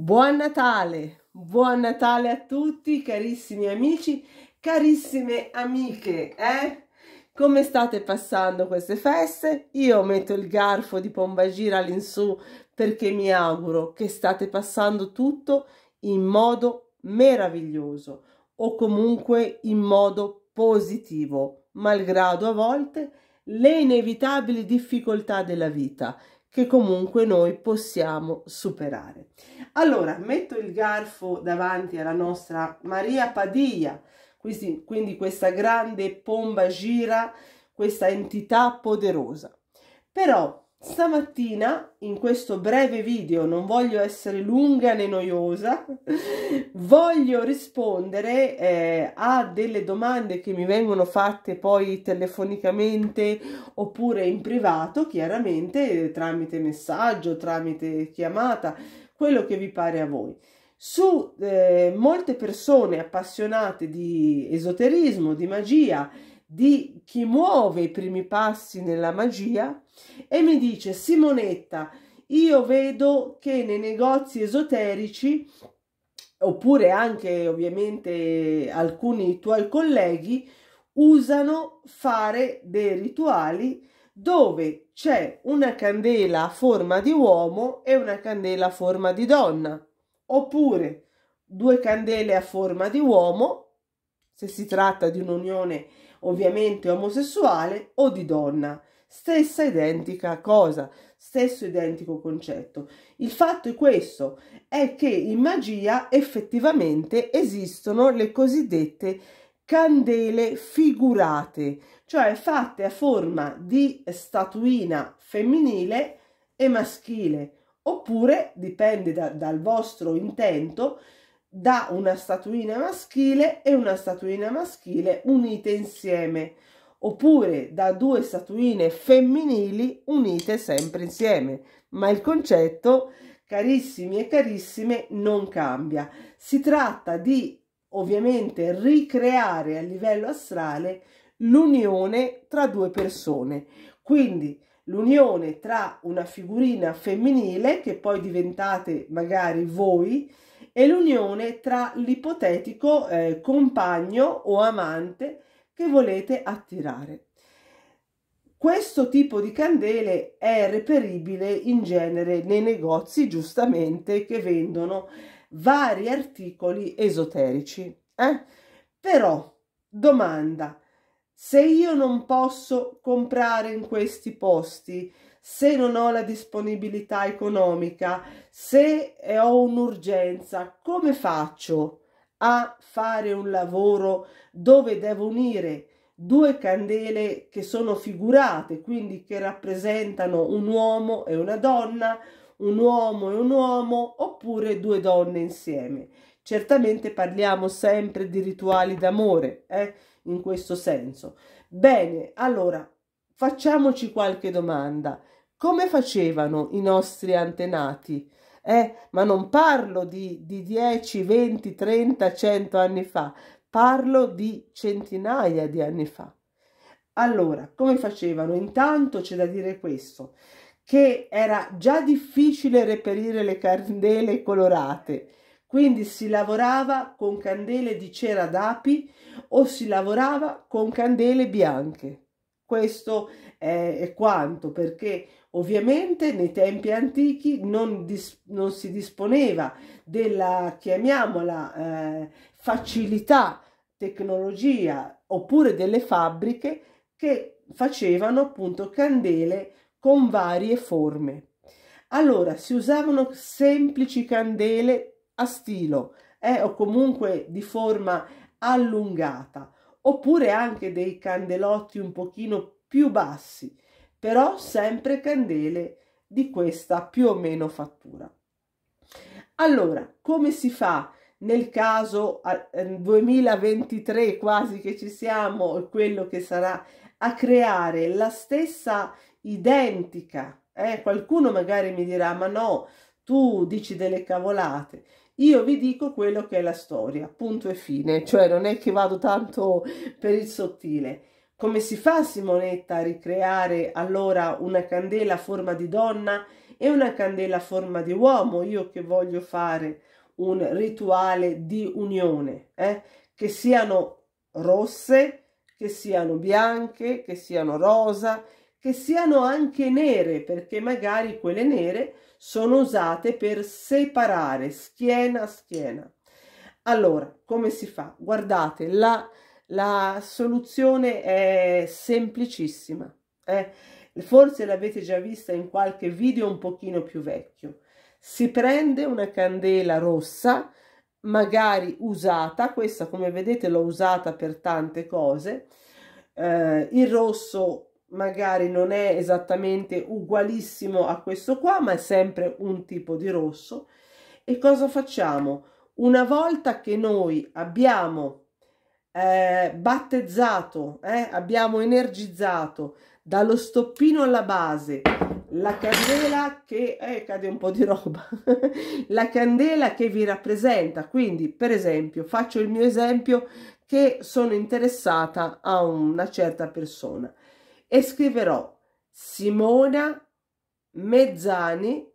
Buon Natale, buon Natale a tutti carissimi amici, carissime amiche, eh? Come state passando queste feste? Io metto il garfo di Pombagira all'insù perché mi auguro che state passando tutto in modo meraviglioso o comunque in modo positivo, malgrado a volte le inevitabili difficoltà della vita che comunque noi possiamo superare. Allora, metto il garfo davanti alla nostra Maria Padilla, quindi, quindi questa grande pomba gira, questa entità poderosa. Però Stamattina in questo breve video, non voglio essere lunga né noiosa, voglio rispondere eh, a delle domande che mi vengono fatte poi telefonicamente oppure in privato, chiaramente tramite messaggio, tramite chiamata, quello che vi pare a voi. Su eh, molte persone appassionate di esoterismo, di magia, di chi muove i primi passi nella magia e mi dice Simonetta, io vedo che nei negozi esoterici oppure anche ovviamente alcuni tuoi colleghi usano fare dei rituali dove c'è una candela a forma di uomo e una candela a forma di donna, oppure due candele a forma di uomo, se si tratta di un'unione ovviamente omosessuale o di donna. Stessa identica cosa, stesso identico concetto. Il fatto è questo, è che in magia effettivamente esistono le cosiddette candele figurate, cioè fatte a forma di statuina femminile e maschile, oppure dipende da, dal vostro intento, da una statuina maschile e una statuina maschile unite insieme oppure da due statuine femminili unite sempre insieme ma il concetto carissimi e carissime non cambia si tratta di ovviamente ricreare a livello astrale l'unione tra due persone quindi l'unione tra una figurina femminile che poi diventate magari voi è l'unione tra l'ipotetico eh, compagno o amante che volete attirare. Questo tipo di candele è reperibile in genere nei negozi, giustamente, che vendono vari articoli esoterici. Eh? Però, domanda, se io non posso comprare in questi posti, se non ho la disponibilità economica, se ho un'urgenza, come faccio a fare un lavoro dove devo unire due candele che sono figurate, quindi che rappresentano un uomo e una donna, un uomo e un uomo, oppure due donne insieme. Certamente parliamo sempre di rituali d'amore, eh, in questo senso. Bene, allora facciamoci qualche domanda come facevano i nostri antenati. Eh, ma non parlo di, di 10, 20, 30, 100 anni fa, parlo di centinaia di anni fa. Allora, come facevano? Intanto c'è da dire questo, che era già difficile reperire le candele colorate, quindi si lavorava con candele di cera d'api o si lavorava con candele bianche. Questo è, è quanto, perché Ovviamente nei tempi antichi non, dis- non si disponeva della, chiamiamola, eh, facilità, tecnologia oppure delle fabbriche che facevano appunto candele con varie forme. Allora si usavano semplici candele a stilo eh, o comunque di forma allungata oppure anche dei candelotti un pochino più bassi però sempre candele di questa più o meno fattura. Allora, come si fa nel caso 2023 ehm, quasi che ci siamo, quello che sarà, a creare la stessa identica? Eh? Qualcuno magari mi dirà, ma no, tu dici delle cavolate. Io vi dico quello che è la storia, punto e fine, cioè non è che vado tanto per il sottile come si fa, Simonetta, a ricreare allora una candela a forma di donna e una candela a forma di uomo? Io che voglio fare un rituale di unione, eh? che siano rosse, che siano bianche, che siano rosa, che siano anche nere, perché magari quelle nere sono usate per separare schiena a schiena. Allora, come si fa? Guardate, la la soluzione è semplicissima. Eh? Forse l'avete già vista in qualche video un pochino più vecchio. Si prende una candela rossa, magari usata, questa come vedete l'ho usata per tante cose, eh, il rosso magari non è esattamente ugualissimo a questo qua, ma è sempre un tipo di rosso. E cosa facciamo? Una volta che noi abbiamo eh, battezzato, eh, abbiamo energizzato dallo stoppino alla base la candela che eh, cade un po' di roba la candela che vi rappresenta quindi per esempio faccio il mio esempio che sono interessata a una certa persona e scriverò Simona Mezzani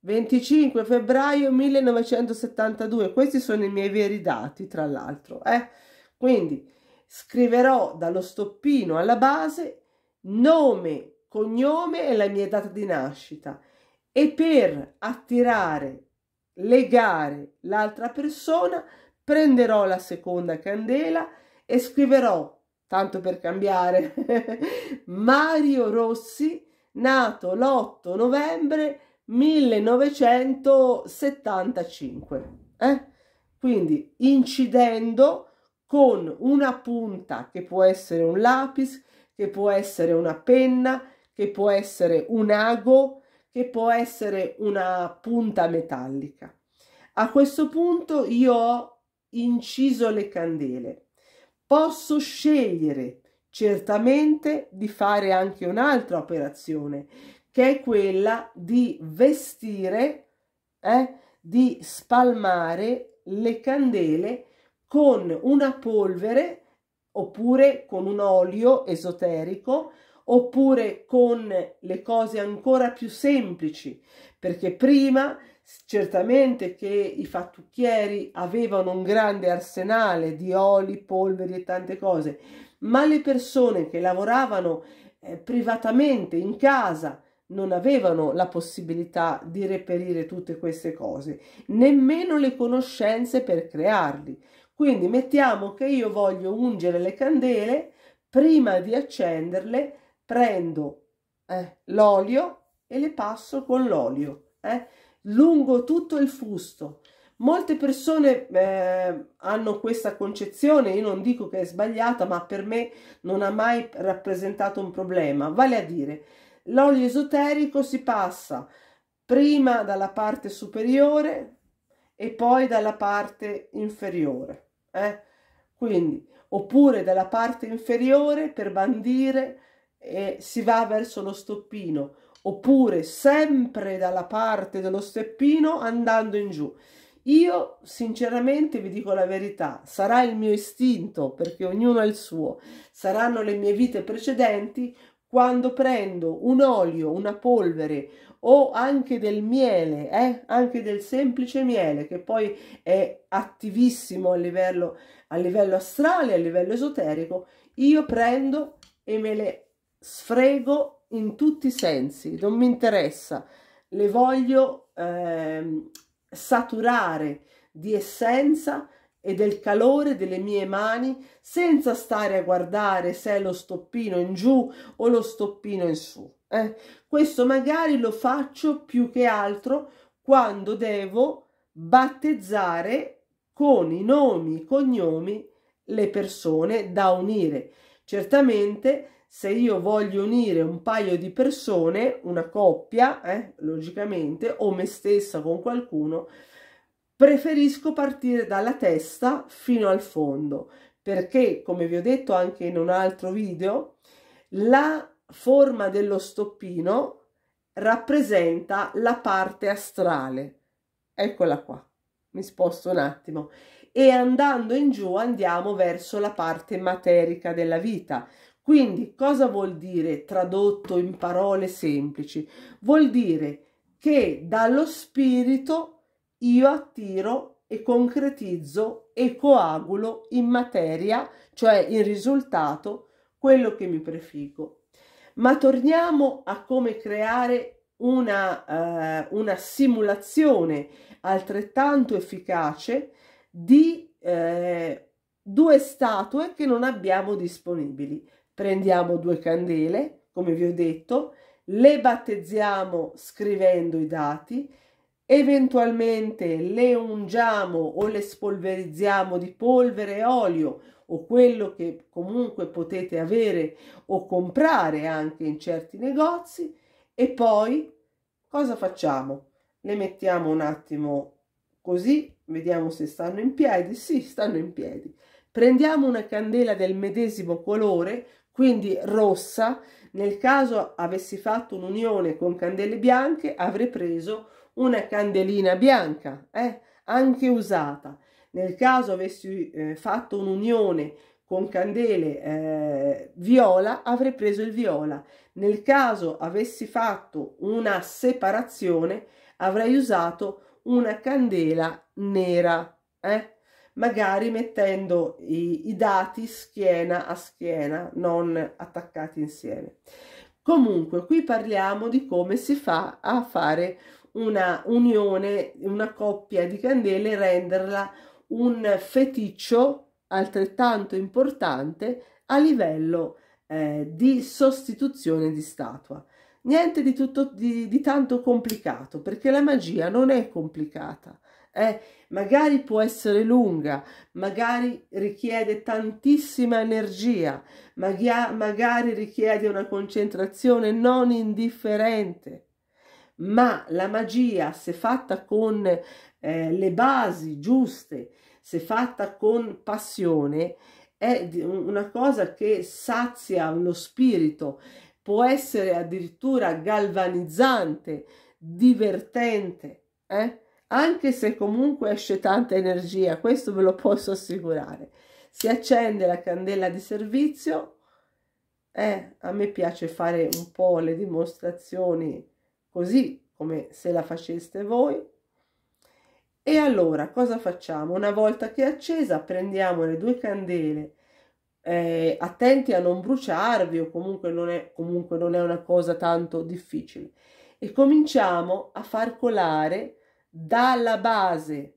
25 febbraio 1972 questi sono i miei veri dati tra l'altro eh quindi scriverò dallo stoppino alla base nome, cognome e la mia data di nascita e per attirare, legare l'altra persona prenderò la seconda candela e scriverò, tanto per cambiare, Mario Rossi, nato l'8 novembre 1975. Eh? Quindi incidendo con una punta che può essere un lapis, che può essere una penna, che può essere un ago, che può essere una punta metallica. A questo punto io ho inciso le candele. Posso scegliere certamente di fare anche un'altra operazione, che è quella di vestire, eh, di spalmare le candele con una polvere oppure con un olio esoterico oppure con le cose ancora più semplici, perché prima certamente che i fattucchieri avevano un grande arsenale di oli, polveri e tante cose, ma le persone che lavoravano eh, privatamente in casa non avevano la possibilità di reperire tutte queste cose, nemmeno le conoscenze per crearli. Quindi mettiamo che io voglio ungere le candele, prima di accenderle prendo eh, l'olio e le passo con l'olio, eh, lungo tutto il fusto. Molte persone eh, hanno questa concezione, io non dico che è sbagliata, ma per me non ha mai rappresentato un problema. Vale a dire, l'olio esoterico si passa prima dalla parte superiore e poi dalla parte inferiore eh? Quindi, oppure dalla parte inferiore per bandire e si va verso lo stoppino, oppure sempre dalla parte dello steppino andando in giù. Io sinceramente vi dico la verità, sarà il mio istinto perché ognuno ha il suo, saranno le mie vite precedenti, quando prendo un olio, una polvere o anche del miele, eh? anche del semplice miele che poi è attivissimo a livello, a livello astrale, a livello esoterico, io prendo e me le sfrego in tutti i sensi, non mi interessa, le voglio eh, saturare di essenza e del calore delle mie mani senza stare a guardare se è lo stoppino in giù o lo stoppino in su. Eh? Questo magari lo faccio più che altro quando devo battezzare con i nomi, e cognomi le persone da unire. Certamente se io voglio unire un paio di persone, una coppia, eh, logicamente, o me stessa con qualcuno, preferisco partire dalla testa fino al fondo perché come vi ho detto anche in un altro video la forma dello stoppino rappresenta la parte astrale eccola qua mi sposto un attimo e andando in giù andiamo verso la parte materica della vita quindi cosa vuol dire tradotto in parole semplici vuol dire che dallo spirito io attiro e concretizzo e coagulo in materia, cioè in risultato, quello che mi prefigo. Ma torniamo a come creare una, eh, una simulazione altrettanto efficace di eh, due statue che non abbiamo disponibili. Prendiamo due candele, come vi ho detto, le battezziamo scrivendo i dati Eventualmente le ungiamo o le spolverizziamo di polvere e olio o quello che comunque potete avere o comprare anche in certi negozi e poi cosa facciamo? Le mettiamo un attimo così, vediamo se stanno in piedi, sì stanno in piedi. Prendiamo una candela del medesimo colore, quindi rossa, nel caso avessi fatto un'unione con candele bianche avrei preso una candelina bianca, eh, anche usata. Nel caso avessi eh, fatto un'unione con candele eh, viola, avrei preso il viola. Nel caso avessi fatto una separazione, avrei usato una candela nera, eh? magari mettendo i, i dati schiena a schiena, non attaccati insieme. Comunque, qui parliamo di come si fa a fare una unione, una coppia di candele, renderla un feticcio altrettanto importante a livello eh, di sostituzione di statua. Niente di, tutto, di, di tanto complicato, perché la magia non è complicata. Eh, magari può essere lunga, magari richiede tantissima energia, magia, magari richiede una concentrazione non indifferente, ma la magia, se fatta con eh, le basi giuste, se fatta con passione, è una cosa che sazia lo spirito, può essere addirittura galvanizzante, divertente, eh? anche se comunque esce tanta energia, questo ve lo posso assicurare. Si accende la candela di servizio, eh, a me piace fare un po' le dimostrazioni così come se la faceste voi. E allora cosa facciamo? Una volta che è accesa prendiamo le due candele, eh, attenti a non bruciarvi o comunque non, è, comunque non è una cosa tanto difficile, e cominciamo a far colare dalla base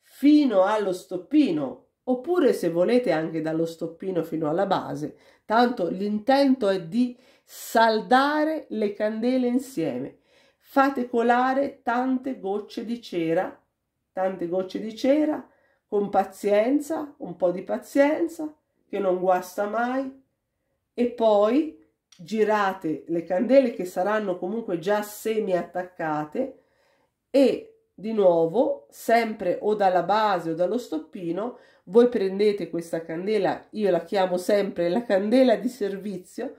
fino allo stoppino oppure se volete anche dallo stoppino fino alla base, tanto l'intento è di saldare le candele insieme fate colare tante gocce di cera, tante gocce di cera, con pazienza, un po' di pazienza, che non guasta mai, e poi girate le candele che saranno comunque già semi attaccate e di nuovo, sempre o dalla base o dallo stoppino, voi prendete questa candela, io la chiamo sempre la candela di servizio,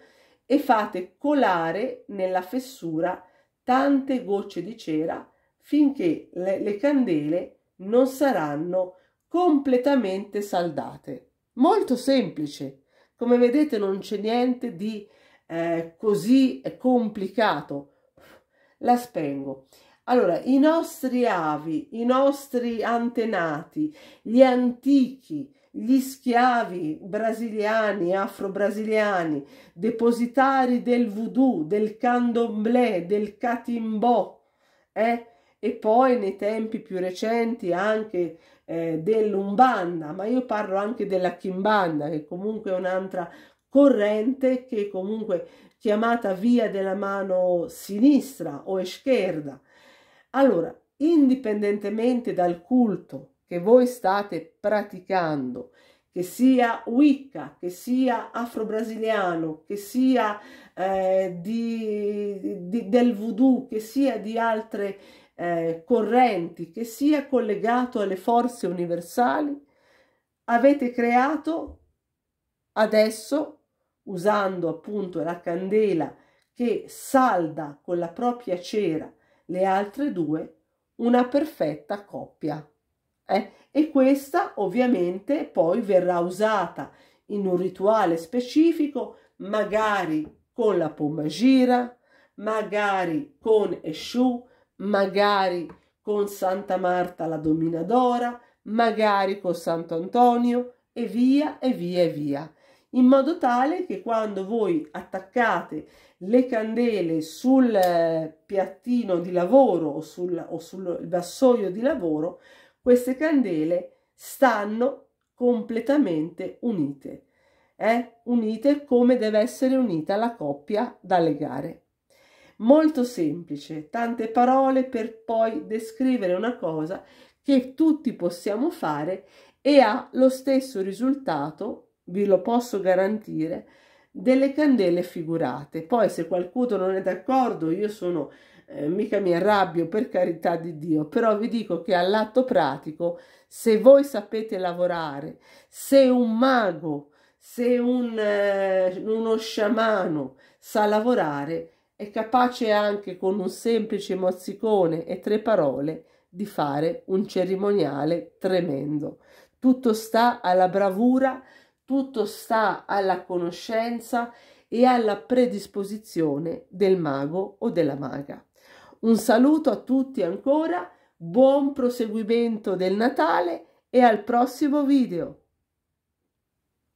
e fate colare nella fessura tante gocce di cera finché le, le candele non saranno completamente saldate. Molto semplice. Come vedete non c'è niente di eh, così eh, complicato. La spengo. Allora, i nostri avi, i nostri antenati, gli antichi, gli schiavi brasiliani, afro-brasiliani, depositari del voodoo, del candomblé, del catimbò, eh? e poi nei tempi più recenti anche eh, dell'Umbanda, ma io parlo anche della Kimbanda, che comunque è un'altra corrente che è comunque chiamata via della mano sinistra o escherda. Allora, indipendentemente dal culto che voi state praticando, che sia Wicca, che sia afro-brasiliano, che sia eh, di, di, del voodoo, che sia di altre eh, correnti, che sia collegato alle forze universali, avete creato adesso, usando appunto la candela che salda con la propria cera le altre due, una perfetta coppia eh? e questa ovviamente poi verrà usata in un rituale specifico, magari con la pomagira, magari con Eshu, magari con Santa Marta la Dominadora, magari con Sant'Antonio e via e via e via. In modo tale che quando voi attaccate le candele sul eh, piattino di lavoro o sul, o sul vassoio di lavoro, queste candele stanno completamente unite, eh? unite come deve essere unita la coppia da legare. Molto semplice, tante parole per poi descrivere una cosa che tutti possiamo fare e ha lo stesso risultato, vi lo posso garantire, delle candele figurate. Poi se qualcuno non è d'accordo, io sono eh, mica mi arrabbio per carità di Dio, però vi dico che all'atto pratico, se voi sapete lavorare, se un mago, se un, eh, uno sciamano sa lavorare, è capace anche con un semplice mozzicone e tre parole di fare un cerimoniale tremendo. Tutto sta alla bravura, tutto sta alla conoscenza e alla predisposizione del mago o della maga. Un saluto a tutti ancora, buon proseguimento del Natale e al prossimo video.